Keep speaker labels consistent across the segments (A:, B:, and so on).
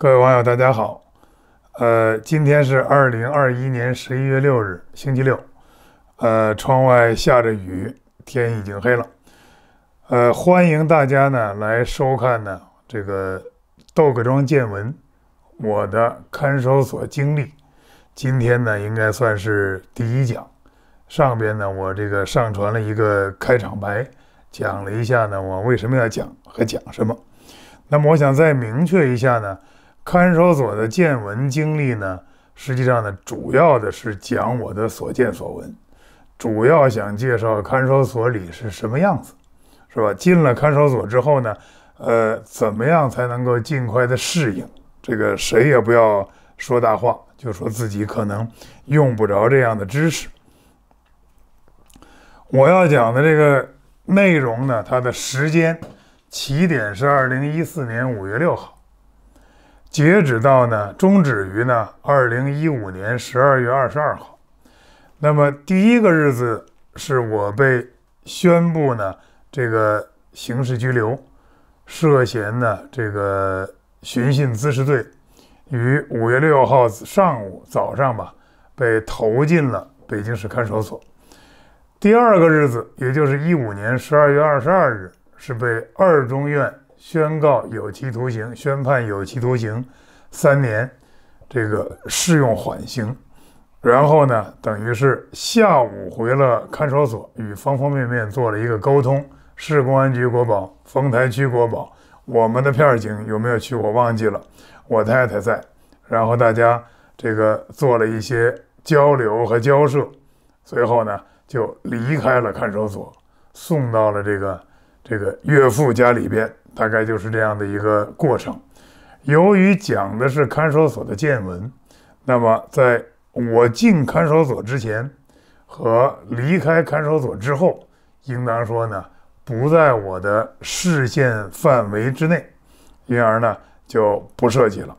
A: 各位网友，大家好。呃，今天是二零二一年十一月六日，星期六。呃，窗外下着雨，天已经黑了。呃，欢迎大家呢来收看呢这个豆各庄见闻，我的看守所经历。今天呢应该算是第一讲。上边呢我这个上传了一个开场白，讲了一下呢我为什么要讲和讲什么。那么我想再明确一下呢。看守所的见闻经历呢，实际上呢，主要的是讲我的所见所闻，主要想介绍看守所里是什么样子，是吧？进了看守所之后呢，呃，怎么样才能够尽快的适应？这个谁也不要说大话，就说自己可能用不着这样的知识。我要讲的这个内容呢，它的时间起点是二零一四年五月六号。截止到呢，终止于呢，二零一五年十二月二十二号。那么第一个日子是我被宣布呢，这个刑事拘留，涉嫌呢这个寻衅滋事罪，于五月六号上午早上吧，被投进了北京市看守所。第二个日子，也就是一五年十二月二十二日，是被二中院。宣告有期徒刑，宣判有期徒刑三年，这个适用缓刑。然后呢，等于是下午回了看守所，与方方面面做了一个沟通。市公安局国宝，丰台区国宝，我们的片儿警有没有去？我忘记了。我太太在，然后大家这个做了一些交流和交涉。随后呢，就离开了看守所，送到了这个这个岳父家里边。大概就是这样的一个过程。由于讲的是看守所的见闻，那么在我进看守所之前和离开看守所之后，应当说呢不在我的视线范围之内，因而呢就不涉及了。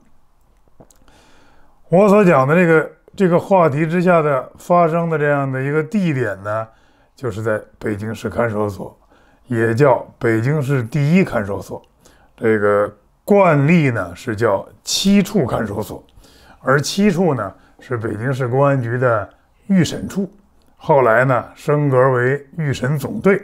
A: 我所讲的这个这个话题之下的发生的这样的一个地点呢，就是在北京市看守所。也叫北京市第一看守所，这个惯例呢是叫七处看守所，而七处呢是北京市公安局的预审处，后来呢升格为预审总队。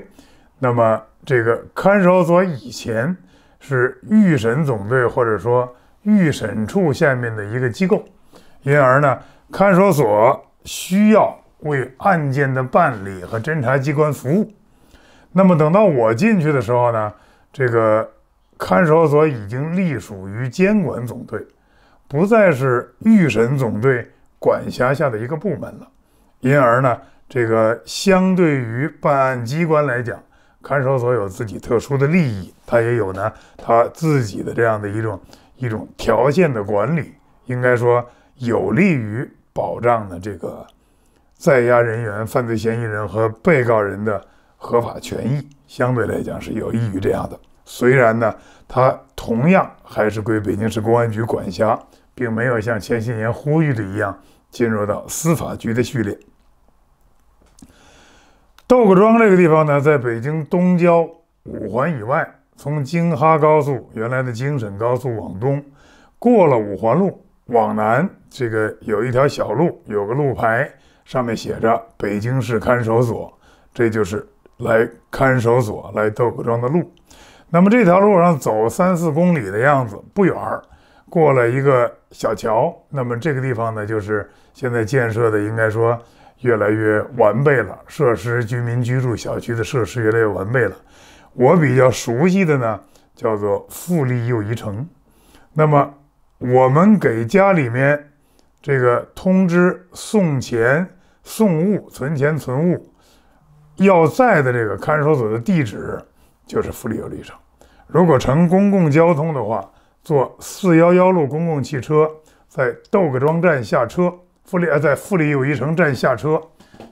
A: 那么这个看守所以前是预审总队或者说预审处下面的一个机构，因而呢看守所需要为案件的办理和侦查机关服务。那么等到我进去的时候呢，这个看守所已经隶属于监管总队，不再是预审总队管辖下的一个部门了。因而呢，这个相对于办案机关来讲，看守所有自己特殊的利益，它也有呢它自己的这样的一种一种条线的管理，应该说有利于保障呢这个在押人员、犯罪嫌疑人和被告人的。合法权益相对来讲是有益于这样的，虽然呢，它同样还是归北京市公安局管辖，并没有像前些年呼吁的一样进入到司法局的序列。窦各庄这个地方呢，在北京东郊五环以外，从京哈高速原来的京沈高速往东，过了五环路往南，这个有一条小路，有个路牌，上面写着“北京市看守所”，这就是。来看守所来豆各庄的路，那么这条路上走三四公里的样子，不远儿，过了一个小桥。那么这个地方呢，就是现在建设的，应该说越来越完备了，设施、居民居住小区的设施越来越完备了。我比较熟悉的呢，叫做富力又一城。那么我们给家里面这个通知送钱送物，存钱存物。要在的这个看守所的地址就是富力友谊城。如果乘公共交通的话，坐四幺幺路公共汽车，在豆各庄站下车，富力呃，在富力友谊城站下车，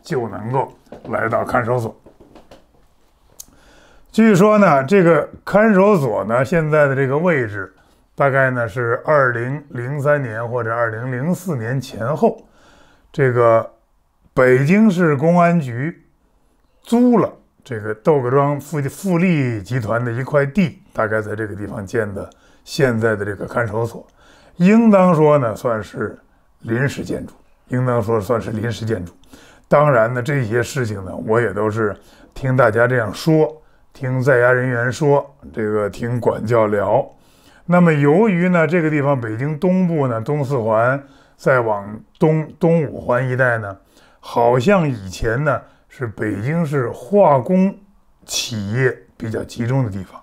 A: 就能够来到看守所。据说呢，这个看守所呢，现在的这个位置，大概呢是二零零三年或者二零零四年前后，这个北京市公安局。租了这个窦各庄富富利集团的一块地，大概在这个地方建的现在的这个看守所，应当说呢算是临时建筑，应当说算是临时建筑。当然呢，这些事情呢我也都是听大家这样说，听在押人员说，这个听管教聊。那么由于呢这个地方北京东部呢东四环再往东东五环一带呢，好像以前呢。是北京市化工企业比较集中的地方，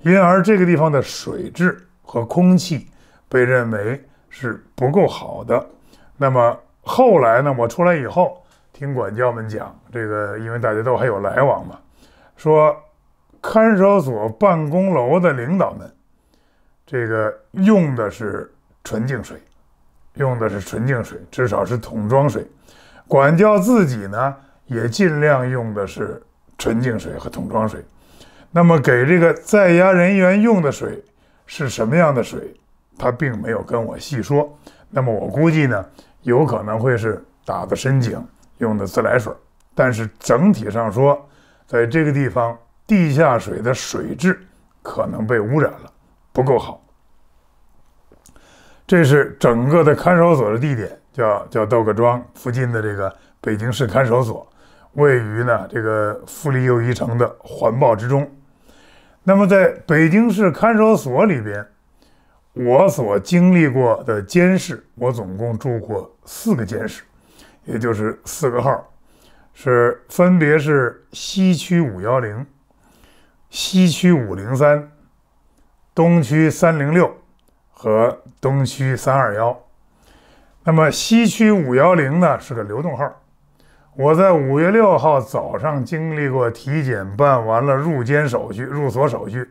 A: 因而这个地方的水质和空气被认为是不够好的。那么后来呢？我出来以后听管教们讲，这个因为大家都还有来往嘛，说看守所办公楼的领导们，这个用的是纯净水，用的是纯净水，至少是桶装水。管教自己呢？也尽量用的是纯净水和桶装水。那么给这个在押人员用的水是什么样的水？他并没有跟我细说。那么我估计呢，有可能会是打的深井用的自来水。但是整体上说，在这个地方，地下水的水质可能被污染了，不够好。这是整个的看守所的地点，叫叫豆各庄附近的这个北京市看守所。位于呢这个富力又一城的环抱之中。那么在北京市看守所里边，我所经历过的监室，我总共住过四个监室，也就是四个号，是分别是西区五幺零、西区五零三、东区三零六和东区三二幺。那么西区五幺零呢是个流动号。我在五月六号早上经历过体检，办完了入监手续、入所手续，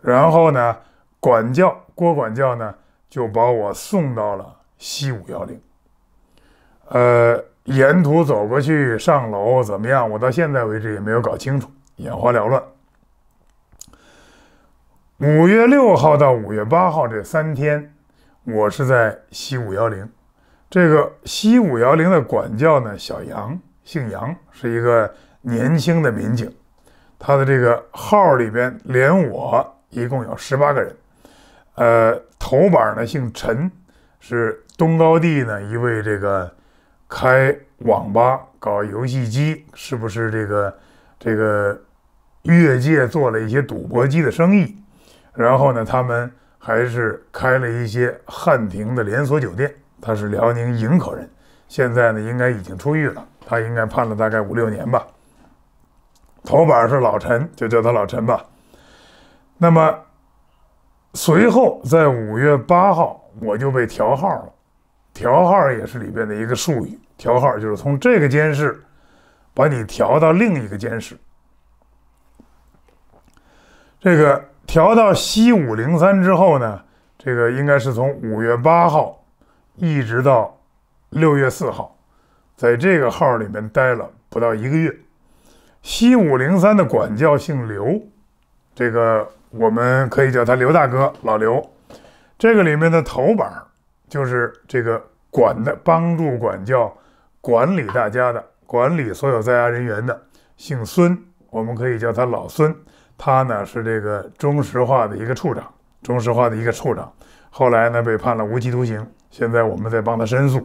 A: 然后呢，管教郭管教呢就把我送到了 C 五幺零。呃，沿途走过去上楼怎么样？我到现在为止也没有搞清楚，眼花缭乱。五月六号到五月八号这三天，我是在 C 五幺零。这个西五幺零的管教呢，小杨姓杨，是一个年轻的民警。他的这个号里边连我一共有十八个人。呃，头板呢姓陈，是东高地呢一位这个开网吧、搞游戏机，是不是这个这个越界做了一些赌博机的生意？然后呢，他们还是开了一些汉庭的连锁酒店。他是辽宁营口人，现在呢应该已经出狱了。他应该判了大概五六年吧。头版是老陈，就叫他老陈吧。那么，随后在五月八号，我就被调号了。调号也是里边的一个术语，调号就是从这个监视把你调到另一个监视。这个调到 C 五零三之后呢，这个应该是从五月八号。一直到六月四号，在这个号里面待了不到一个月。C 五零三的管教姓刘，这个我们可以叫他刘大哥、老刘。这个里面的头版就是这个管的，帮助管教、管理大家的，管理所有在押人员的，姓孙，我们可以叫他老孙。他呢是这个中石化的一个处长，中石化的一个处长，后来呢被判了无期徒刑。现在我们在帮他申诉，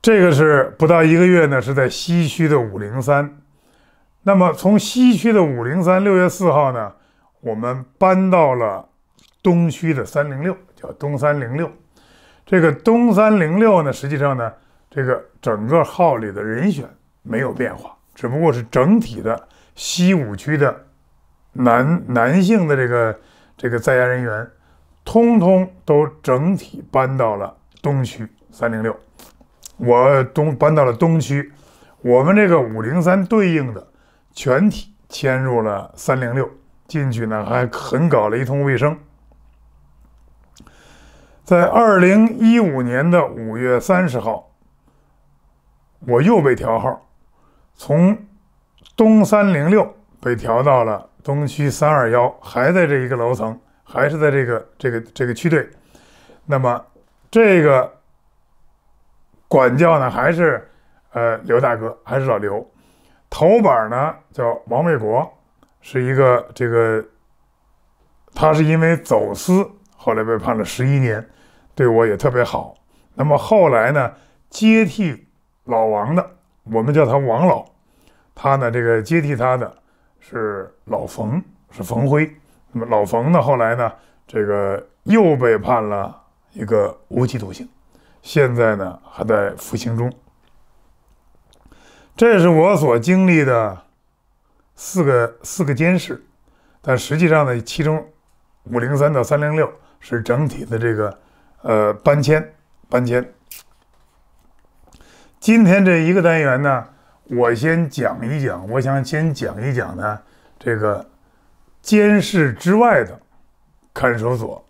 A: 这个是不到一个月呢，是在西区的五零三。那么从西区的五零三，六月四号呢，我们搬到了东区的三零六，叫东三零六。这个东三零六呢，实际上呢，这个整个号里的人选没有变化，只不过是整体的西五区的男男性的这个这个在押人员。通通都整体搬到了东区三零六，我东搬到了东区，我们这个五零三对应的全体迁入了三零六，进去呢还很搞了一通卫生。在二零一五年的五月三十号，我又被调号，从东三零六被调到了东区三二幺，还在这一个楼层。还是在这个这个这个区队，那么这个管教呢，还是呃刘大哥，还是老刘。头板呢叫王卫国，是一个这个，他是因为走私后来被判了十一年，对我也特别好。那么后来呢，接替老王的，我们叫他王老，他呢这个接替他的是老冯，是冯辉。那么老冯呢？后来呢？这个又被判了一个无期徒刑，现在呢还在服刑中。这是我所经历的四个四个监视，但实际上呢，其中五零三到三零六是整体的这个呃搬迁搬迁。今天这一个单元呢，我先讲一讲，我想先讲一讲呢这个。监视之外的看守所，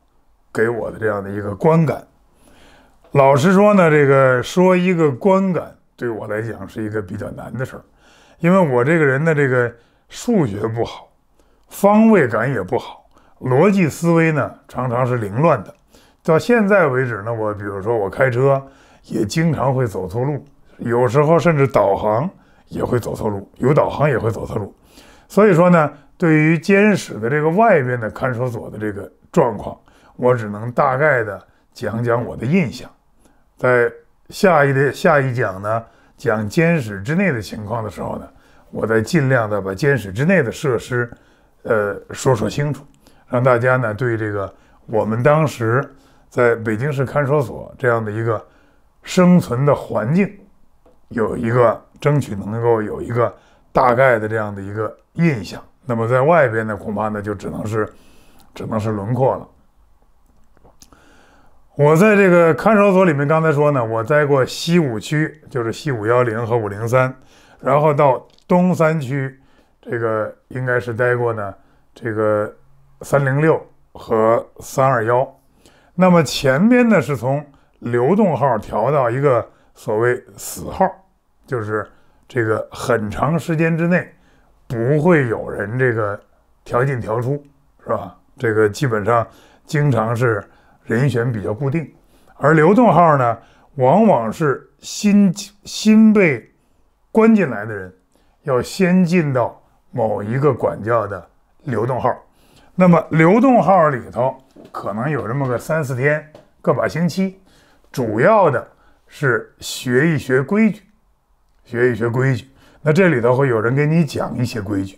A: 给我的这样的一个观感。老实说呢，这个说一个观感对我来讲是一个比较难的事儿，因为我这个人的这个数学不好，方位感也不好，逻辑思维呢常常是凌乱的。到现在为止呢，我比如说我开车也经常会走错路，有时候甚至导航也会走错路，有导航也会走错路。所以说呢。对于监室的这个外边的看守所的这个状况，我只能大概的讲讲我的印象。在下一的下一讲呢，讲监室之内的情况的时候呢，我再尽量的把监室之内的设施，呃，说说清楚，让大家呢对这个我们当时在北京市看守所这样的一个生存的环境，有一个争取能够有一个大概的这样的一个印象。那么在外边呢，恐怕呢就只能是，只能是轮廓了。我在这个看守所里面，刚才说呢，我待过西五区，就是西五幺零和五零三，然后到东三区，这个应该是待过呢，这个三零六和三二幺。那么前边呢，是从流动号调到一个所谓死号，就是这个很长时间之内。不会有人这个调进调出，是吧？这个基本上经常是人选比较固定，而流动号呢，往往是新新被关进来的人要先进到某一个管教的流动号。那么流动号里头可能有这么个三四天、个把星期，主要的是学一学规矩，学一学规矩。那这里头会有人给你讲一些规矩，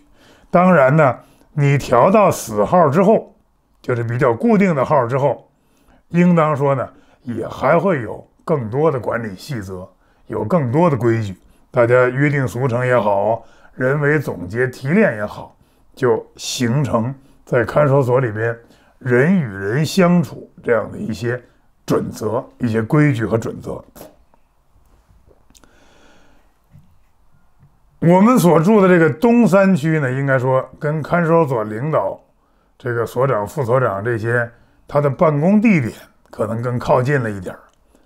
A: 当然呢，你调到死号之后，就是比较固定的号之后，应当说呢，也还会有更多的管理细则，有更多的规矩，大家约定俗成也好，人为总结提炼也好，就形成在看守所里边人与人相处这样的一些准则、一些规矩和准则。我们所住的这个东三区呢，应该说跟看守所领导、这个所长、副所长这些他的办公地点可能更靠近了一点儿，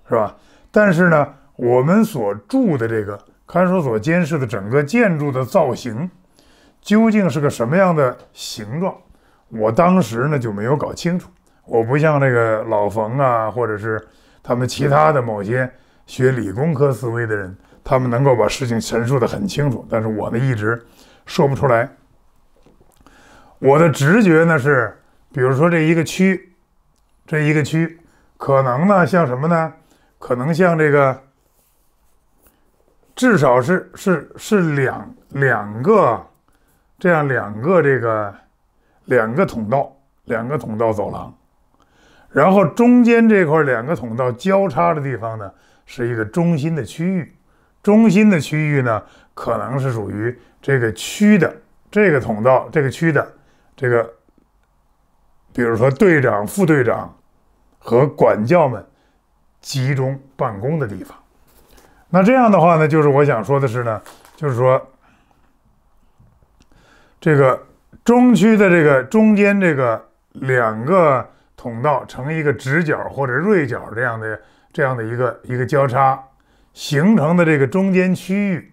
A: 是吧？但是呢，我们所住的这个看守所监视的整个建筑的造型，究竟是个什么样的形状，我当时呢就没有搞清楚。我不像这个老冯啊，或者是他们其他的某些学理工科思维的人。他们能够把事情陈述的很清楚，但是我呢一直说不出来。我的直觉呢是，比如说这一个区，这一个区可能呢像什么呢？可能像这个，至少是是是两两个这样两个这个两个通道，两个通道走廊，然后中间这块两个通道交叉的地方呢是一个中心的区域。中心的区域呢，可能是属于这个区的这个通道，这个区的这个，比如说队长、副队长和管教们集中办公的地方。那这样的话呢，就是我想说的是呢，就是说这个中区的这个中间这个两个通道成一个直角或者锐角这样的这样的一个一个交叉。形成的这个中间区域，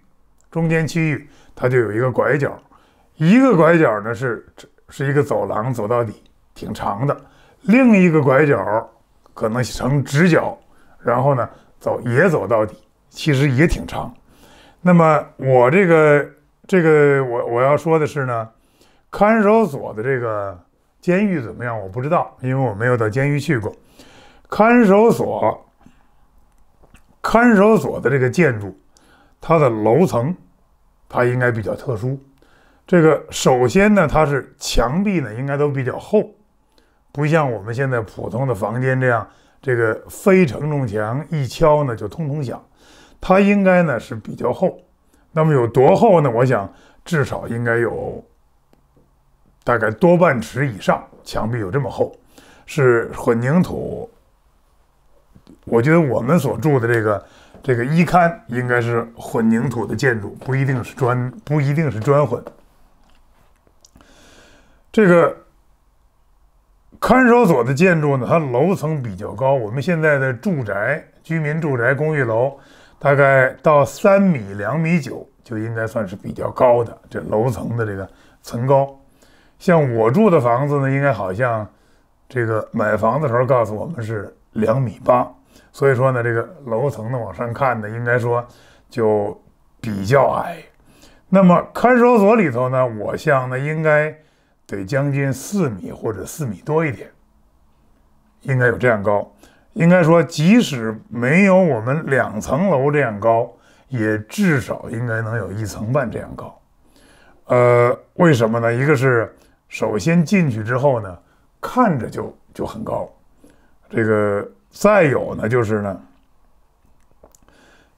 A: 中间区域它就有一个拐角，一个拐角呢是是一个走廊走到底，挺长的；另一个拐角可能成直角，然后呢走也走到底，其实也挺长。那么我这个这个我我要说的是呢，看守所的这个监狱怎么样？我不知道，因为我没有到监狱去过，看守所。看守所的这个建筑，它的楼层，它应该比较特殊。这个首先呢，它是墙壁呢应该都比较厚，不像我们现在普通的房间这样，这个非承重墙一敲呢就通通响。它应该呢是比较厚，那么有多厚呢？我想至少应该有大概多半尺以上，墙壁有这么厚，是混凝土。我觉得我们所住的这个这个一刊应该是混凝土的建筑，不一定是砖，不一定是砖混。这个看守所的建筑呢，它楼层比较高。我们现在的住宅、居民住宅、公寓楼，大概到三米、两米九就应该算是比较高的这楼层的这个层高。像我住的房子呢，应该好像这个买房的时候告诉我们是两米八。所以说呢，这个楼层呢，往上看呢，应该说就比较矮。那么看守所里头呢，我像呢，应该得将近四米或者四米多一点，应该有这样高。应该说，即使没有我们两层楼这样高，也至少应该能有一层半这样高。呃，为什么呢？一个是首先进去之后呢，看着就就很高，这个。再有呢，就是呢，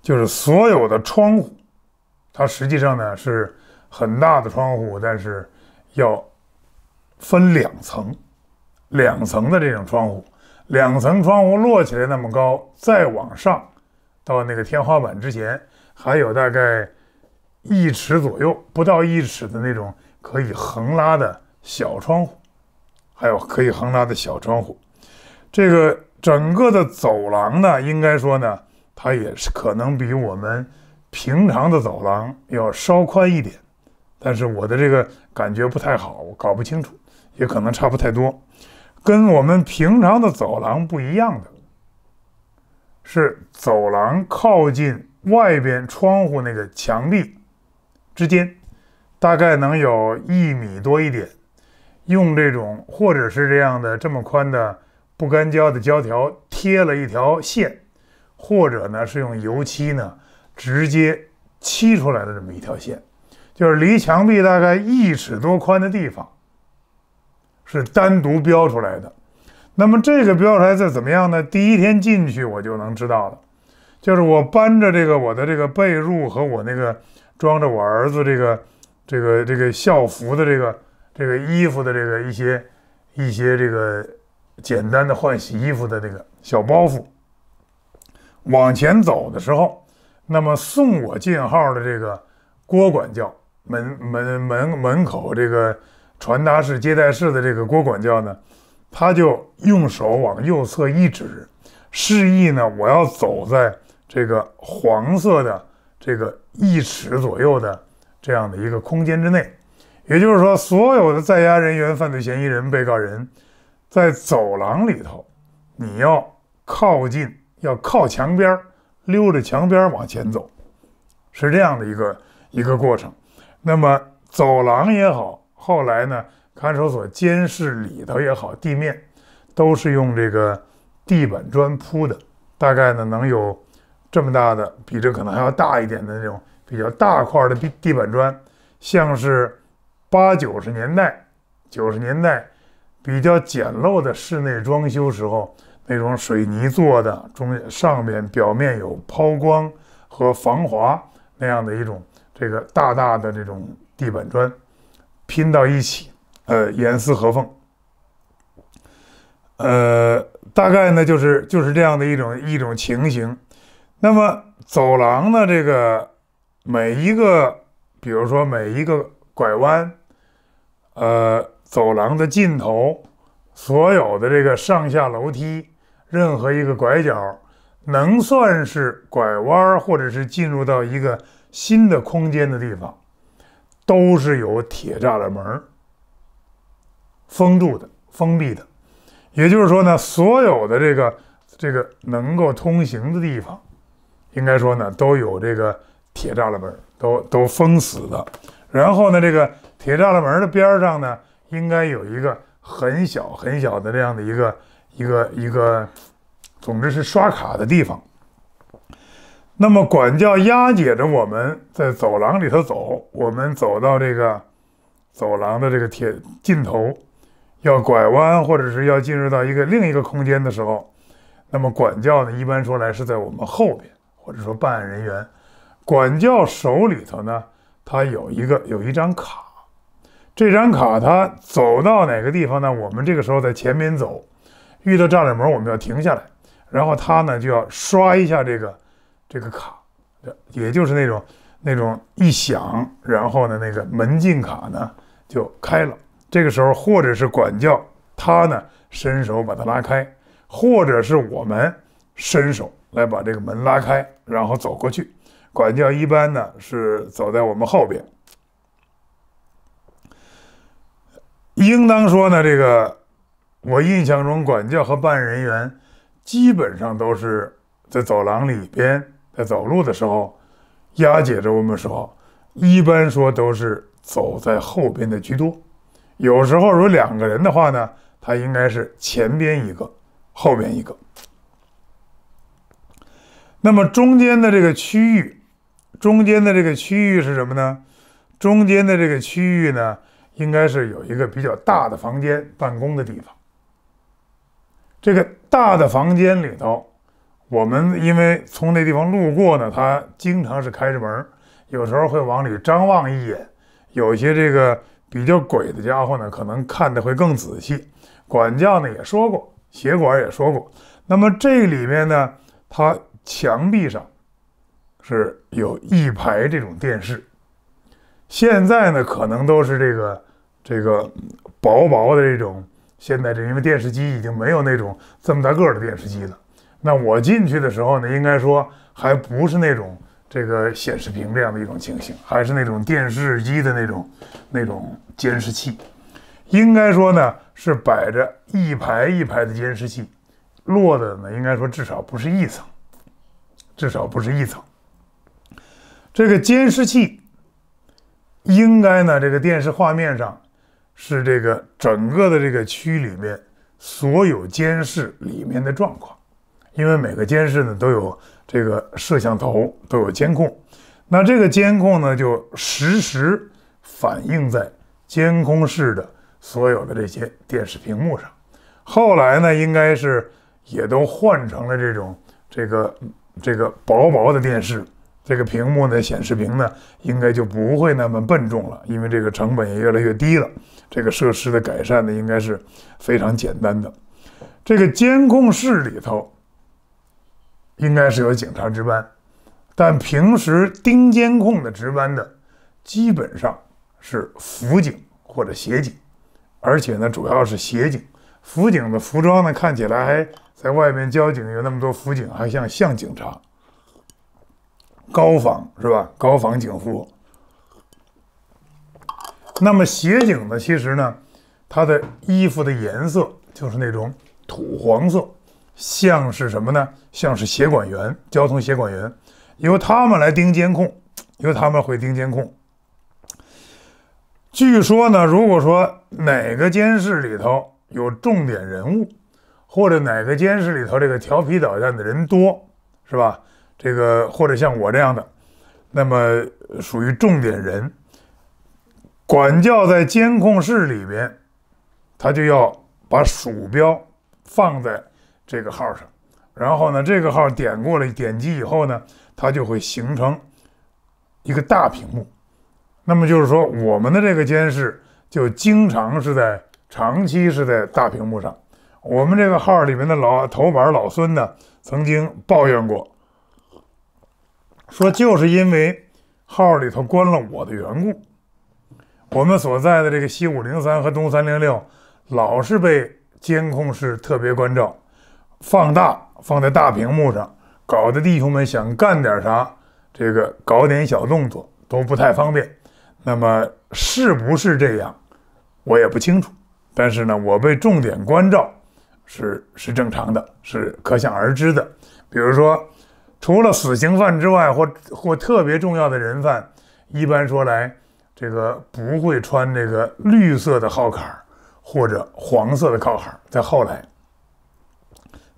A: 就是所有的窗户，它实际上呢是很大的窗户，但是要分两层，两层的这种窗户，两层窗户摞起来那么高，再往上到那个天花板之前，还有大概一尺左右，不到一尺的那种可以横拉的小窗户，还有可以横拉的小窗户，这个。整个的走廊呢，应该说呢，它也是可能比我们平常的走廊要稍宽一点，但是我的这个感觉不太好，我搞不清楚，也可能差不太多，跟我们平常的走廊不一样的，是走廊靠近外边窗户那个墙壁之间，大概能有一米多一点，用这种或者是这样的这么宽的。不干胶的胶条贴了一条线，或者呢是用油漆呢直接漆出来的这么一条线，就是离墙壁大概一尺多宽的地方是单独标出来的。那么这个标出来再怎么样呢？第一天进去我就能知道了，就是我搬着这个我的这个被褥和我那个装着我儿子这个这个这个校服的这个这个衣服的这个一些一些这个。简单的换洗衣服的那个小包袱，往前走的时候，那么送我进号的这个郭管教门门门门口这个传达室接待室的这个郭管教呢，他就用手往右侧一指，示意呢我要走在这个黄色的这个一尺左右的这样的一个空间之内，也就是说，所有的在押人员、犯罪嫌疑人、被告人。在走廊里头，你要靠近，要靠墙边，溜着墙边往前走，是这样的一个一个过程。那么走廊也好，后来呢看守所监视里头也好，地面都是用这个地板砖铺的。大概呢能有这么大的，比这可能还要大一点的那种比较大块的地地板砖，像是八九十年代、九十年代。比较简陋的室内装修时候，那种水泥做的中上面表面有抛光和防滑那样的一种，这个大大的这种地板砖拼到一起，呃，严丝合缝。呃，大概呢就是就是这样的一种一种情形。那么走廊呢，这个每一个，比如说每一个拐弯，呃。走廊的尽头，所有的这个上下楼梯，任何一个拐角，能算是拐弯或者是进入到一个新的空间的地方，都是有铁栅栏门封住的、封闭的。也就是说呢，所有的这个这个能够通行的地方，应该说呢，都有这个铁栅栏门，都都封死的。然后呢，这个铁栅栏门的边上呢。应该有一个很小很小的这样的一个一个一个，总之是刷卡的地方。那么管教押解着我们在走廊里头走，我们走到这个走廊的这个铁尽头，要拐弯或者是要进入到一个另一个空间的时候，那么管教呢，一般说来是在我们后边，或者说办案人员，管教手里头呢，他有一个有一张卡。这张卡，它走到哪个地方呢？我们这个时候在前面走，遇到栅栏门，我们要停下来，然后它呢就要刷一下这个这个卡，也就是那种那种一响，然后呢那个门禁卡呢就开了。这个时候或者是管教他呢伸手把它拉开，或者是我们伸手来把这个门拉开，然后走过去。管教一般呢是走在我们后边。应当说呢，这个我印象中，管教和办案人员基本上都是在走廊里边，在走路的时候，押解着我们时候，一般说都是走在后边的居多。有时候如果两个人的话呢，他应该是前边一个，后边一个。那么中间的这个区域，中间的这个区域是什么呢？中间的这个区域呢？应该是有一个比较大的房间办公的地方。这个大的房间里头，我们因为从那地方路过呢，它经常是开着门，有时候会往里张望一眼。有些这个比较鬼的家伙呢，可能看的会更仔细。管教呢也说过，协管也说过。那么这里面呢，它墙壁上是有一排这种电视。现在呢，可能都是这个这个薄薄的这种。现在这因为电视机已经没有那种这么大个的电视机了。那我进去的时候呢，应该说还不是那种这个显示屏这样的一种情形，还是那种电视机的那种那种监视器。应该说呢，是摆着一排一排的监视器，落的呢，应该说至少不是一层，至少不是一层。这个监视器。应该呢，这个电视画面上是这个整个的这个区里面所有监视里面的状况，因为每个监视呢都有这个摄像头，都有监控，那这个监控呢就实时反映在监控室的所有的这些电视屏幕上。后来呢，应该是也都换成了这种这个这个薄薄的电视。这个屏幕呢，显示屏呢，应该就不会那么笨重了，因为这个成本也越来越低了。这个设施的改善呢，应该是非常简单的。这个监控室里头应该是有警察值班，但平时盯监控的值班的基本上是辅警或者协警，而且呢，主要是协警。辅警的服装呢，看起来还在外面交警有那么多辅警，还像像警察。高仿是吧？高仿警服。那么协警呢？其实呢，他的衣服的颜色就是那种土黄色，像是什么呢？像是协管员、交通协管员，由他们来盯监控，由他们会盯监控。据说呢，如果说哪个监视里头有重点人物，或者哪个监视里头这个调皮捣蛋的人多，是吧？这个或者像我这样的，那么属于重点人，管教在监控室里边，他就要把鼠标放在这个号上，然后呢，这个号点过了点击以后呢，它就会形成一个大屏幕，那么就是说我们的这个监视就经常是在长期是在大屏幕上。我们这个号里面的老头板老孙呢，曾经抱怨过。说就是因为号里头关了我的缘故，我们所在的这个西五零三和东三零六老是被监控室特别关照，放大放在大屏幕上，搞得弟兄们想干点啥，这个搞点小动作都不太方便。那么是不是这样，我也不清楚。但是呢，我被重点关照是是正常的，是可想而知的。比如说。除了死刑犯之外，或或特别重要的人犯，一般说来，这个不会穿这个绿色的号坎或者黄色的考坎在后来，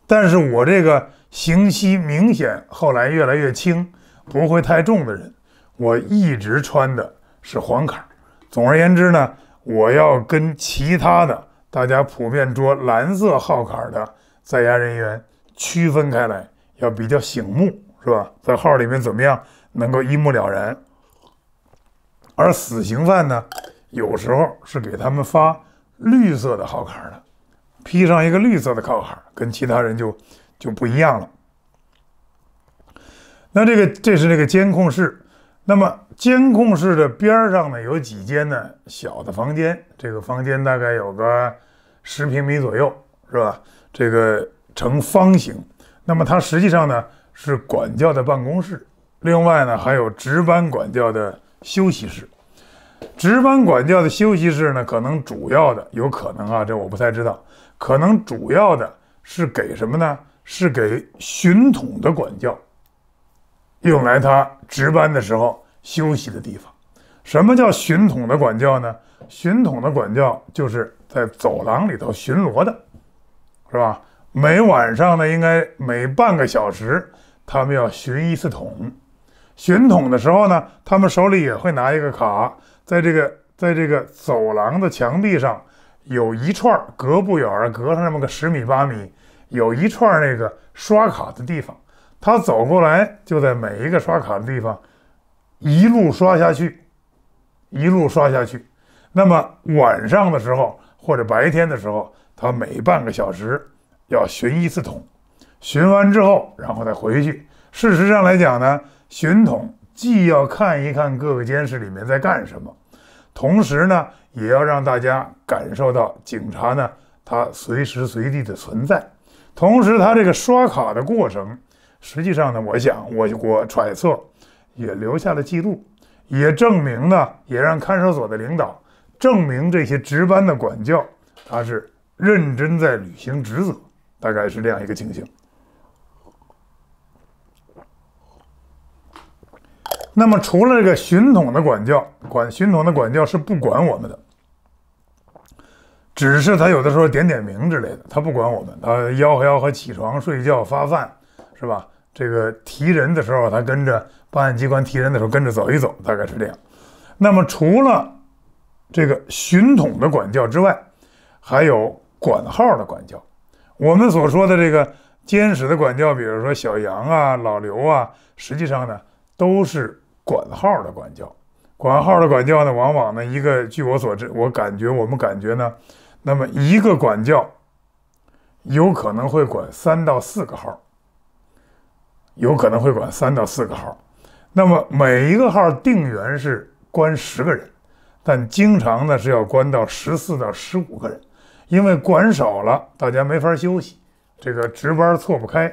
A: 但是我这个刑期明显后来越来越轻，不会太重的人，我一直穿的是黄坎总而言之呢，我要跟其他的大家普遍着蓝色号坎的在押人员区分开来。要比较醒目是吧？在号里面怎么样能够一目了然？而死刑犯呢，有时候是给他们发绿色的号卡的，披上一个绿色的号卡，跟其他人就就不一样了。那这个这是那个监控室，那么监控室的边上呢有几间呢小的房间，这个房间大概有个十平米左右是吧？这个呈方形。那么它实际上呢是管教的办公室，另外呢还有值班管教的休息室。值班管教的休息室呢，可能主要的有可能啊，这我不太知道，可能主要的是给什么呢？是给巡统的管教用来他值班的时候休息的地方。什么叫巡统的管教呢？巡统的管教就是在走廊里头巡逻的，是吧？每晚上呢，应该每半个小时，他们要巡一次桶。巡桶的时候呢，他们手里也会拿一个卡，在这个在这个走廊的墙壁上，有一串隔不远儿，隔上那么个十米八米，有一串那个刷卡的地方。他走过来，就在每一个刷卡的地方，一路刷下去，一路刷下去。那么晚上的时候或者白天的时候，他每半个小时。要巡一次桶，巡完之后，然后再回去。事实上来讲呢，巡桶既要看一看各个监室里面在干什么，同时呢，也要让大家感受到警察呢，他随时随地的存在。同时，他这个刷卡的过程，实际上呢，我想，我我揣测，也留下了记录，也证明呢，也让看守所的领导证明这些值班的管教他是认真在履行职责。大概是这样一个情形。那么，除了这个巡统的管教，管巡统的管教是不管我们的，只是他有的时候点点名之类的，他不管我们。他吆喝吆喝起床、睡觉、发饭，是吧？这个提人的时候，他跟着办案机关提人的时候跟着走一走，大概是这样。那么，除了这个巡统的管教之外，还有管号的管教。我们所说的这个监室的管教，比如说小杨啊、老刘啊，实际上呢都是管号的管教。管号的管教呢，往往呢一个，据我所知，我感觉我们感觉呢，那么一个管教有可能会管三到四个号，有可能会管三到四个号。那么每一个号定员是关十个人，但经常呢是要关到十四到十五个人。因为管少了，大家没法休息，这个值班错不开，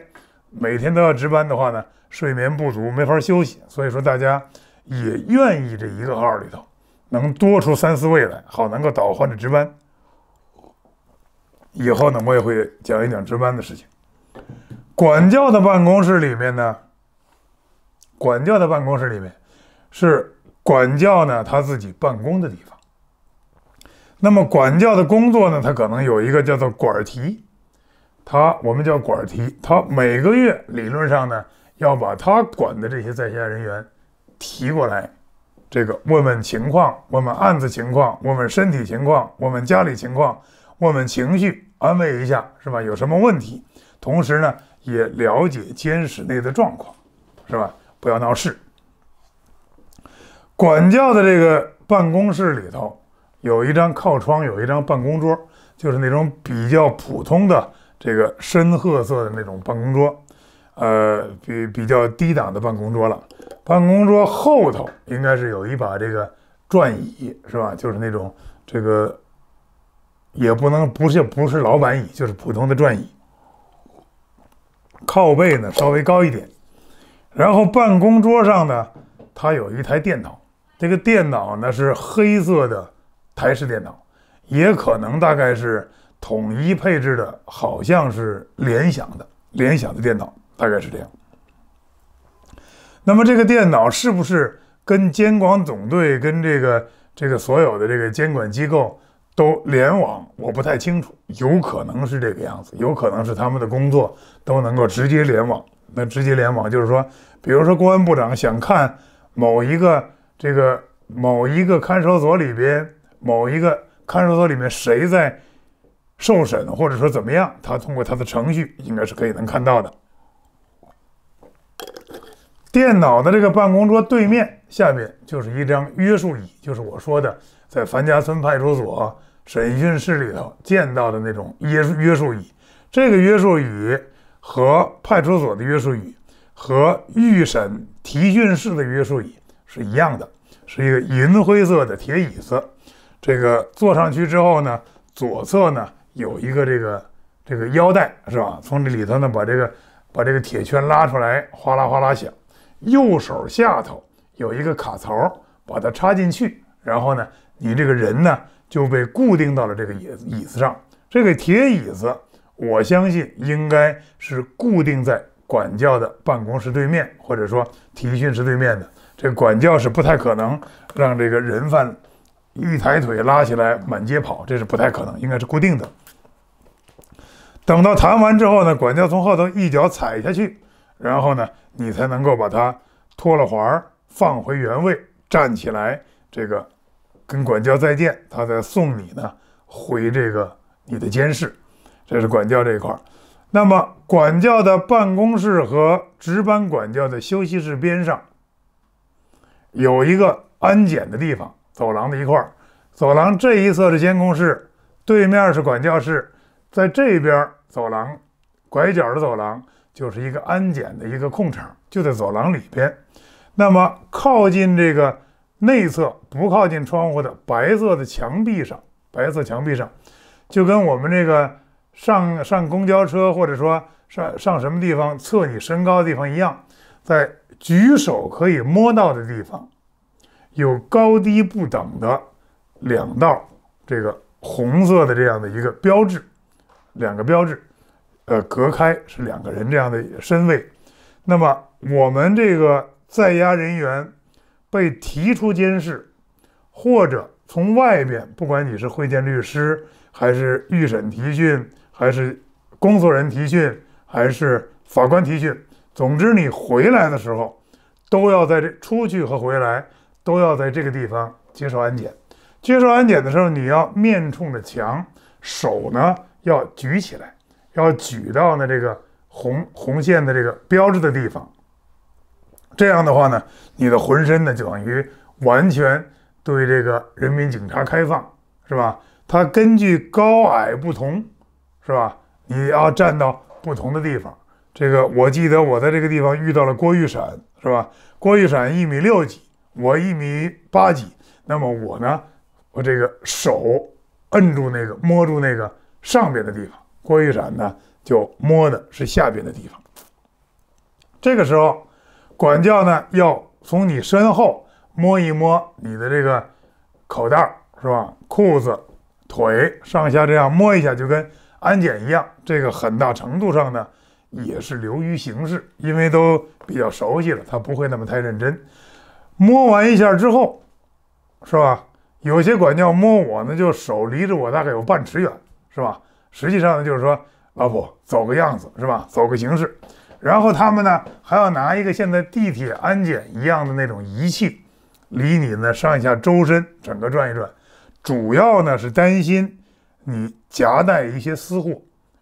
A: 每天都要值班的话呢，睡眠不足，没法休息，所以说大家也愿意这一个号里头能多出三四位来，好能够倒换着值班。以后呢，我也会讲一讲值班的事情。管教的办公室里面呢，管教的办公室里面是管教呢他自己办公的地方。那么管教的工作呢，他可能有一个叫做管提，他我们叫管提，他每个月理论上呢，要把他管的这些在线人员提过来，这个问问情况，问问案子情况，问问身体情况，问问家里情况，问问情绪，安慰一下，是吧？有什么问题？同时呢，也了解监室内的状况，是吧？不要闹事。管教的这个办公室里头。有一张靠窗，有一张办公桌，就是那种比较普通的这个深褐色的那种办公桌，呃，比比较低档的办公桌了。办公桌后头应该是有一把这个转椅，是吧？就是那种这个也不能不是不是老板椅，就是普通的转椅。靠背呢稍微高一点，然后办公桌上呢，它有一台电脑，这个电脑呢是黑色的。台式电脑，也可能大概是统一配置的，好像是联想的，联想的电脑大概是这样。那么这个电脑是不是跟监管总队跟这个这个所有的这个监管机构都联网？我不太清楚，有可能是这个样子，有可能是他们的工作都能够直接联网。那直接联网就是说，比如说公安部长想看某一个这个某一个看守所里边。某一个看守所里面谁在受审，或者说怎么样，他通过他的程序应该是可以能看到的。电脑的这个办公桌对面下面就是一张约束椅，就是我说的在樊家村派出所审讯室里头见到的那种约束约束椅。这个约束椅和派出所的约束椅和预审提讯室的约束椅是一样的，是一个银灰色的铁椅子。这个坐上去之后呢，左侧呢有一个这个这个腰带是吧？从这里头呢把这个把这个铁圈拉出来，哗啦哗啦响。右手下头有一个卡槽，把它插进去，然后呢你这个人呢就被固定到了这个椅椅子上。这个铁椅子，我相信应该是固定在管教的办公室对面，或者说体训室对面的。这管教是不太可能让这个人犯。一抬腿拉起来满街跑，这是不太可能，应该是固定的。等到弹完之后呢，管教从后头一脚踩下去，然后呢，你才能够把它脱了环儿放回原位，站起来，这个跟管教再见，他再送你呢回这个你的监室，这是管教这一块儿。那么管教的办公室和值班管教的休息室边上有一个安检的地方。走廊的一块儿，走廊这一侧是监控室，对面是管教室。在这边走廊拐角的走廊，就是一个安检的一个空场，就在走廊里边。那么靠近这个内侧不靠近窗户的白色的墙壁上，白色墙壁上，就跟我们这个上上公交车或者说上上什么地方测你身高的地方一样，在举手可以摸到的地方。有高低不等的两道这个红色的这样的一个标志，两个标志，呃，隔开是两个人这样的身位。那么我们这个在押人员被提出监视，或者从外边，不管你是会见律师，还是预审提讯，还是公诉人提讯，还是法官提讯，总之你回来的时候，都要在这出去和回来。都要在这个地方接受安检。接受安检的时候，你要面冲着墙，手呢要举起来，要举到呢这个红红线的这个标志的地方。这样的话呢，你的浑身呢就等于完全对这个人民警察开放，是吧？他根据高矮不同，是吧？你要站到不同的地方。这个我记得，我在这个地方遇到了郭玉闪，是吧？郭玉闪一米六几。我一米八几，那么我呢，我这个手摁住那个，摸住那个上边的地方，郭玉展呢就摸的是下边的地方。这个时候，管教呢要从你身后摸一摸你的这个口袋，是吧？裤子、腿上下这样摸一下，就跟安检一样。这个很大程度上呢也是流于形式，因为都比较熟悉了，他不会那么太认真。摸完一下之后，是吧？有些管教摸我呢，就手离着我大概有半尺远，是吧？实际上呢，就是说，老普走个样子，是吧？走个形式。然后他们呢，还要拿一个现在地铁安检一样的那种仪器，离你呢上下周身整个转一转，主要呢是担心你夹带一些私货，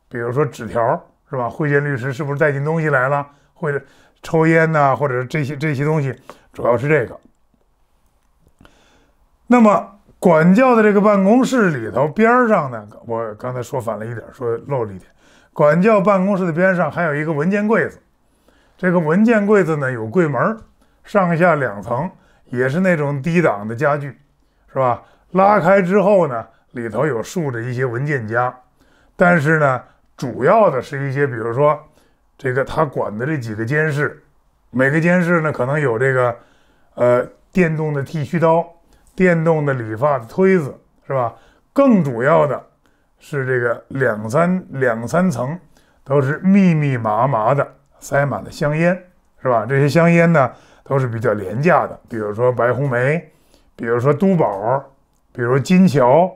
A: 比如说纸条，是吧？会见律师是不是带进东西来了？或者抽烟呐，或者这些这些东西。主要是这个。那么，管教的这个办公室里头边儿上呢，我刚才说反了一点，说漏了一点。管教办公室的边上还有一个文件柜子，这个文件柜子呢有柜门，上下两层，也是那种低档的家具，是吧？拉开之后呢，里头有竖着一些文件夹，但是呢，主要的是一些，比如说这个他管的这几个监室，每个监室呢可能有这个。呃，电动的剃须刀，电动的理发的推子，是吧？更主要的是这个两三两三层都是密密麻麻的塞满了香烟，是吧？这些香烟呢都是比较廉价的，比如说白红梅，比如说都宝，比如金桥，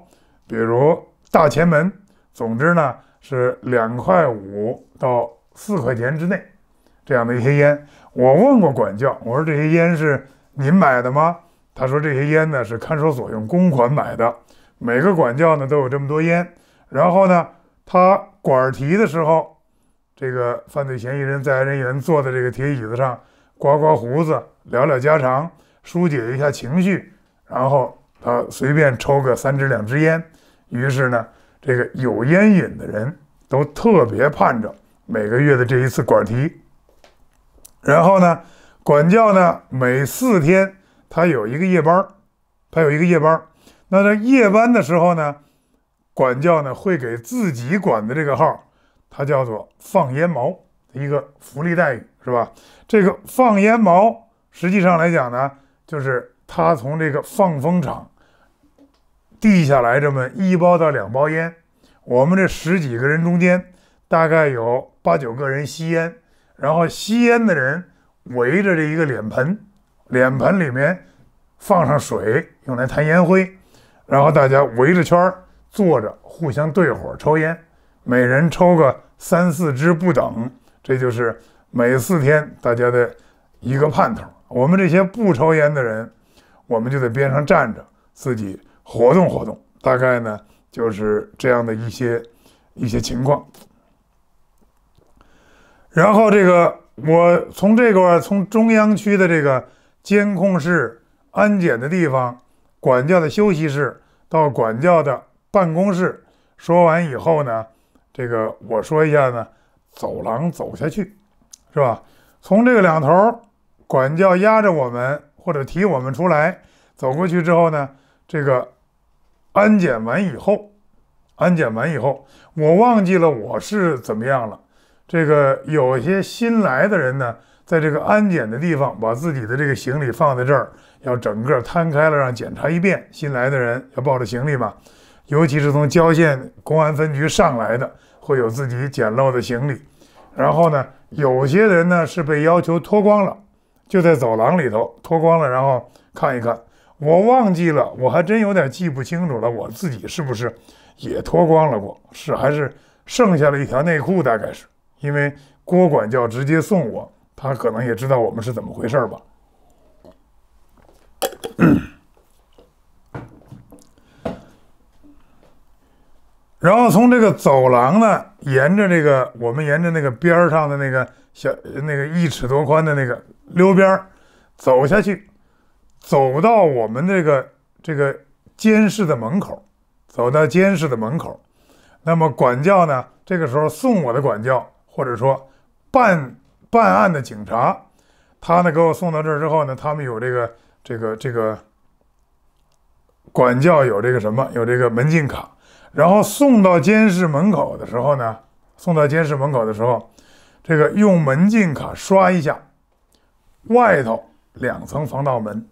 A: 比如大前门。总之呢是两块五到四块钱之内，这样的一些烟。我问过管教，我说这些烟是。您买的吗？他说这些烟呢是看守所用公款买的，每个管教呢都有这么多烟。然后呢，他管提的时候，这个犯罪嫌疑人在人员坐在这个铁椅子上刮刮胡子、聊聊家常、疏解一下情绪，然后他随便抽个三支两支烟。于是呢，这个有烟瘾的人都特别盼着每个月的这一次管提。然后呢？管教呢，每四天他有一个夜班，他有一个夜班。那他夜班的时候呢，管教呢会给自己管的这个号，他叫做放烟毛，一个福利待遇是吧？这个放烟毛实际上来讲呢，就是他从这个放风场递下来这么一包到两包烟。我们这十几个人中间，大概有八九个人吸烟，然后吸烟的人。围着这一个脸盆，脸盆里面放上水，用来弹烟灰，然后大家围着圈坐着，互相对火抽烟，每人抽个三四支不等。这就是每四天大家的一个盼头。我们这些不抽烟的人，我们就在边上站着，自己活动活动。大概呢就是这样的一些一些情况。然后这个。我从这块从中央区的这个监控室、安检的地方、管教的休息室到管教的办公室，说完以后呢，这个我说一下呢，走廊走下去，是吧？从这个两头管教压着我们，或者提我们出来，走过去之后呢，这个安检完以后，安检完以后，我忘记了我是怎么样了。这个有些新来的人呢，在这个安检的地方，把自己的这个行李放在这儿，要整个摊开了让检查一遍。新来的人要抱着行李嘛，尤其是从郊县公安分局上来的，会有自己简陋的行李。然后呢，有些人呢是被要求脱光了，就在走廊里头脱光了，然后看一看。我忘记了，我还真有点记不清楚了，我自己是不是也脱光了？过？是，还是剩下了一条内裤，大概是。因为郭管教直接送我，他可能也知道我们是怎么回事吧。然后从这个走廊呢，沿着这个我们沿着那个边儿上的那个小那个一尺多宽的那个溜边儿走下去，走到我们这个这个监室的门口，走到监室的门口。那么管教呢，这个时候送我的管教。或者说，办办案的警察，他呢给我送到这儿之后呢，他们有这个这个这个管教，有这个什么，有这个门禁卡。然后送到监室门口的时候呢，送到监室门口的时候，这个用门禁卡刷一下，外头两层防盗门，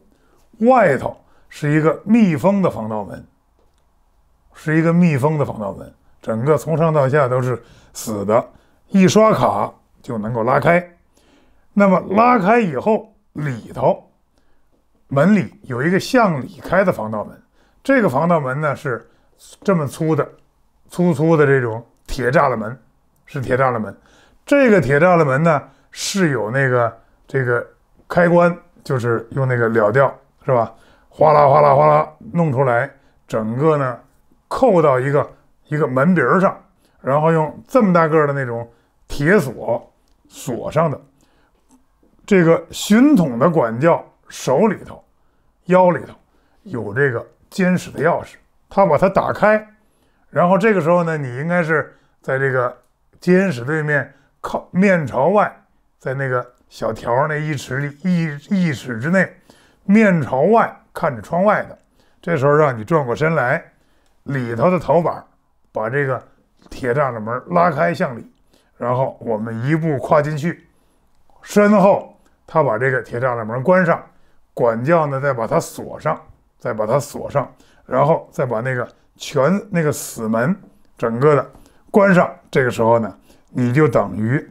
A: 外头是一个密封的防盗门，是一个密封的防盗门，整个从上到下都是死的。一刷卡就能够拉开，那么拉开以后，里头门里有一个向里开的防盗门。这个防盗门呢是这么粗的、粗粗的这种铁栅栏门，是铁栅栏门。这个铁栅栏门呢是有那个这个开关，就是用那个撩吊是吧？哗啦哗啦哗啦弄出来，整个呢扣到一个一个门鼻上，然后用这么大个的那种。铁锁锁上的这个巡统的管教手里头、腰里头有这个监室的钥匙，他把它打开，然后这个时候呢，你应该是在这个监室对面靠面朝外，在那个小条那一尺里一一尺之内，面朝外看着窗外的，这时候让你转过身来，里头的头板把这个铁栅栏门拉开向里。然后我们一步跨进去，身后他把这个铁栅栏门关上，管教呢再把它锁上，再把它锁上，然后再把那个全那个死门整个的关上。这个时候呢，你就等于，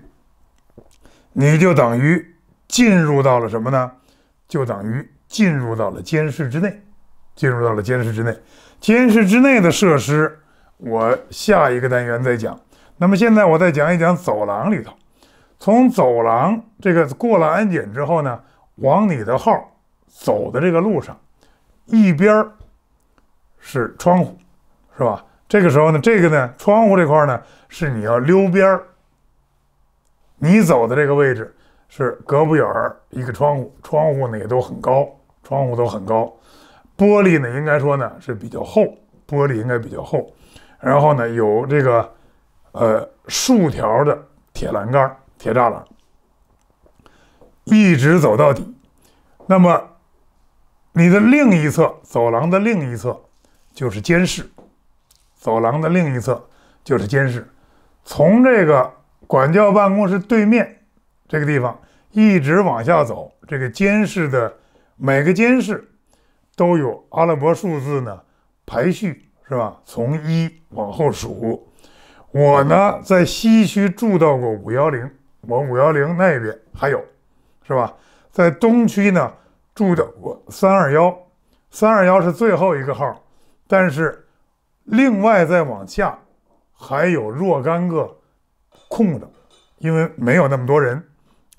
A: 你就等于进入到了什么呢？就等于进入到了监视之内，进入到了监视之内。监视之内的设施，我下一个单元再讲。那么现在我再讲一讲走廊里头，从走廊这个过了安检之后呢，往你的号走的这个路上，一边儿是窗户，是吧？这个时候呢，这个呢窗户这块呢是你要溜边儿，你走的这个位置是隔不远儿一个窗户，窗户呢也都很高，窗户都很高，玻璃呢应该说呢是比较厚，玻璃应该比较厚，然后呢有这个。呃，竖条的铁栏杆、铁栅栏，一直走到底。那么，你的另一侧，走廊的另一侧就是监视；走廊的另一侧就是监视。从这个管教办公室对面这个地方一直往下走，这个监视的每个监视都有阿拉伯数字呢，排序是吧？从一往后数。我呢，在西区住到过五幺零，我五幺零那边还有，是吧？在东区呢，住的我三二幺，三二幺是最后一个号，但是另外再往下还有若干个空的，因为没有那么多人，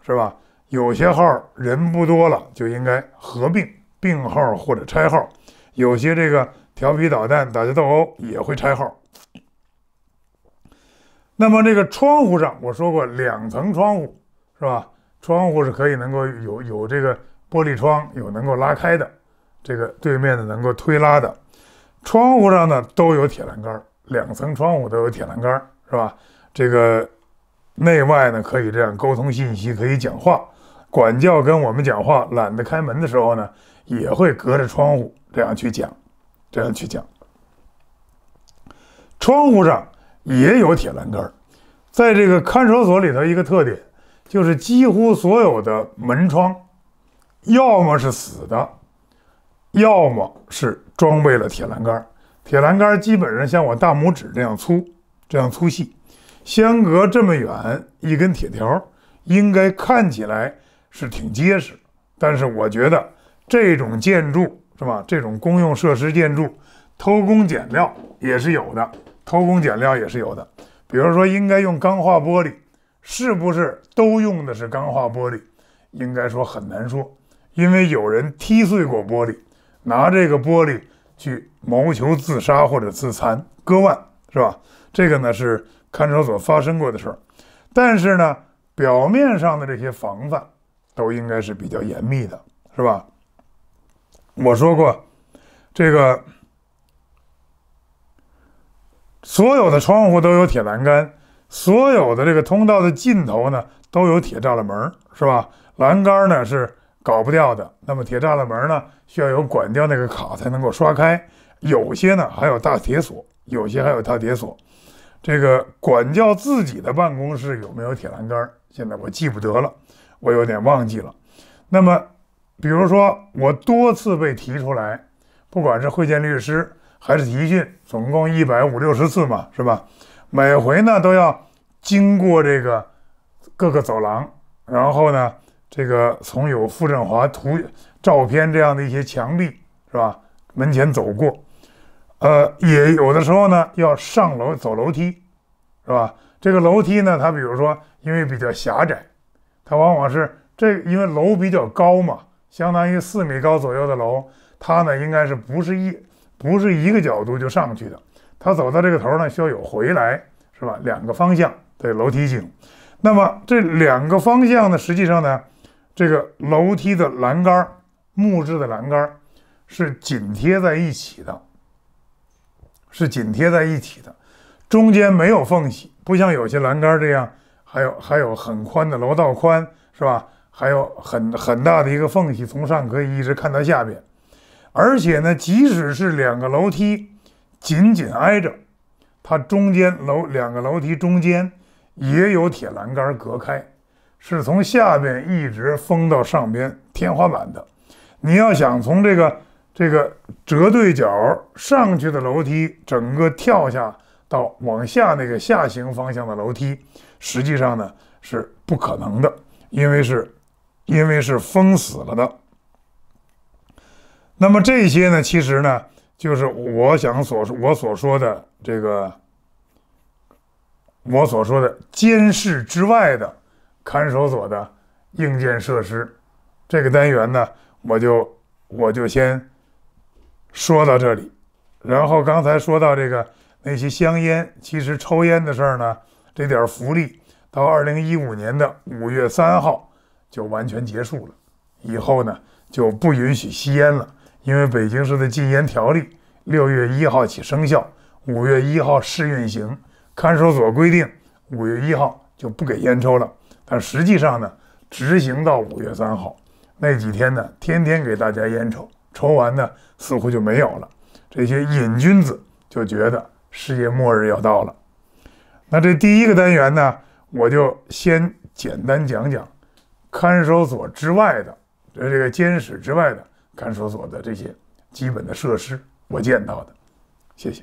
A: 是吧？有些号人不多了，就应该合并病号或者拆号，有些这个调皮捣蛋打架斗殴也会拆号。那么这个窗户上，我说过两层窗户，是吧？窗户是可以能够有有这个玻璃窗，有能够拉开的，这个对面的能够推拉的，窗户上呢都有铁栏杆，两层窗户都有铁栏杆，是吧？这个内外呢可以这样沟通信息，可以讲话，管教跟我们讲话，懒得开门的时候呢也会隔着窗户这样去讲，这样去讲，窗户上。也有铁栏杆，在这个看守所里头，一个特点就是几乎所有的门窗，要么是死的，要么是装备了铁栏杆。铁栏杆基本上像我大拇指这样粗，这样粗细，相隔这么远一根铁条，应该看起来是挺结实。但是我觉得这种建筑是吧？这种公用设施建筑偷工减料也是有的。偷工减料也是有的，比如说应该用钢化玻璃，是不是都用的是钢化玻璃？应该说很难说，因为有人踢碎过玻璃，拿这个玻璃去谋求自杀或者自残，割腕是吧？这个呢是看守所发生过的事儿，但是呢表面上的这些防范都应该是比较严密的，是吧？我说过，这个。所有的窗户都有铁栏杆，所有的这个通道的尽头呢都有铁栅栏门，是吧？栏杆呢是搞不掉的。那么铁栅栏门呢需要有管教那个卡才能够刷开，有些呢还有大铁锁，有些还有大铁锁。这个管教自己的办公室有没有铁栏杆？现在我记不得了，我有点忘记了。那么，比如说我多次被提出来，不管是会见律师。还是集训，总共一百五六十次嘛，是吧？每回呢都要经过这个各个走廊，然后呢，这个从有傅振华图照片这样的一些墙壁，是吧？门前走过，呃，也有的时候呢要上楼走楼梯，是吧？这个楼梯呢，它比如说因为比较狭窄，它往往是这因为楼比较高嘛，相当于四米高左右的楼，它呢应该是不是一不是一个角度就上去的，它走到这个头呢，需要有回来，是吧？两个方向的楼梯井。那么这两个方向呢，实际上呢，这个楼梯的栏杆，木质的栏杆，是紧贴在一起的，是紧贴在一起的，中间没有缝隙，不像有些栏杆这样，还有还有很宽的楼道宽，是吧？还有很很大的一个缝隙，从上可以一直看到下边。而且呢，即使是两个楼梯紧紧挨着，它中间楼两个楼梯中间也有铁栏杆隔开，是从下边一直封到上边天花板的。你要想从这个这个折对角上去的楼梯，整个跳下到往下那个下行方向的楼梯，实际上呢是不可能的，因为是，因为是封死了的。那么这些呢，其实呢，就是我想所我所说的这个，我所说的监视之外的看守所的硬件设施，这个单元呢，我就我就先说到这里。然后刚才说到这个那些香烟，其实抽烟的事儿呢，这点福利到二零一五年的五月三号就完全结束了，以后呢就不允许吸烟了。因为北京市的禁烟条例六月一号起生效，五月一号试运行。看守所规定五月一号就不给烟抽了，但实际上呢，执行到五月三号那几天呢，天天给大家烟抽，抽完呢似乎就没有了。这些瘾君子就觉得世界末日要到了。那这第一个单元呢，我就先简单讲讲看守所之外的，这这个监室之外的。看守所的这些基本的设施，我见到的，谢谢。